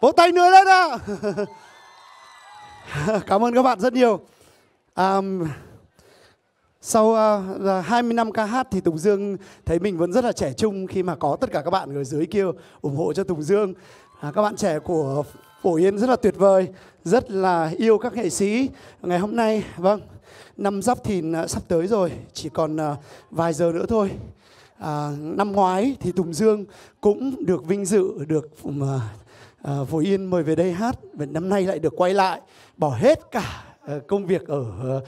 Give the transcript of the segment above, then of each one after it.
vỗ tay nữa lên đó cảm ơn các bạn rất nhiều um, sau uh, ờ, 20 năm ca hát thì Tùng Dương thấy mình vẫn rất là trẻ trung khi mà có tất cả các bạn ở dưới kia ủng hộ cho Tùng Dương. À, các bạn trẻ của Phổ Yên rất là tuyệt vời, rất là yêu các nghệ sĩ. Ngày hôm nay, vâng, năm giáp thìn uh, sắp tới rồi, chỉ còn uh, vài giờ nữa thôi. À, năm ngoái thì Tùng Dương cũng được vinh dự, được uh, Ờ, Phổ Yên mời về đây hát và năm nay lại được quay lại bỏ hết cả ờ, công việc ở ờ,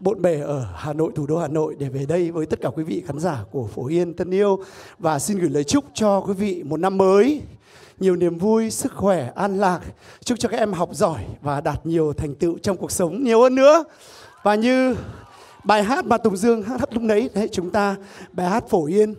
bộn bề ở Hà Nội, thủ đô Hà Nội để về đây với tất cả quý vị khán giả của Phổ Yên thân yêu và xin gửi lời chúc cho quý vị một năm mới nhiều niềm vui, sức khỏe, an lạc. Chúc cho các em học giỏi và đạt nhiều thành tựu trong cuộc sống nhiều hơn nữa. Và như bài hát mà Tùng Dương hát, hát lúc nãy, đấy chúng ta bài hát Phổ Yên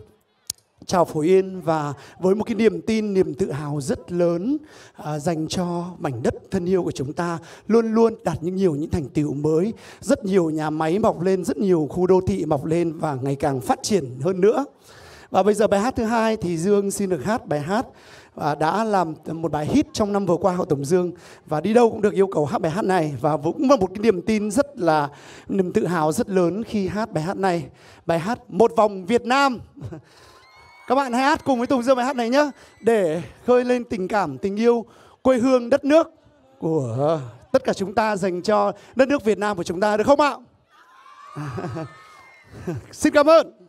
chào Phổ Yên và với một cái niềm tin, niềm tự hào rất lớn à, dành cho mảnh đất thân yêu của chúng ta luôn luôn đạt những nhiều những thành tựu mới, rất nhiều nhà máy mọc lên, rất nhiều khu đô thị mọc lên và ngày càng phát triển hơn nữa. Và bây giờ bài hát thứ hai thì Dương xin được hát bài hát và đã làm một bài hit trong năm vừa qua Hậu Tổng Dương và đi đâu cũng được yêu cầu hát bài hát này và cũng là một cái niềm tin rất là niềm tự hào rất lớn khi hát bài hát này bài hát một vòng Việt Nam Các bạn hãy hát cùng với Tùng Dương bài hát này nhé Để khơi lên tình cảm, tình yêu quê hương, đất nước của tất cả chúng ta dành cho đất nước Việt Nam của chúng ta được không ạ? Xin cảm ơn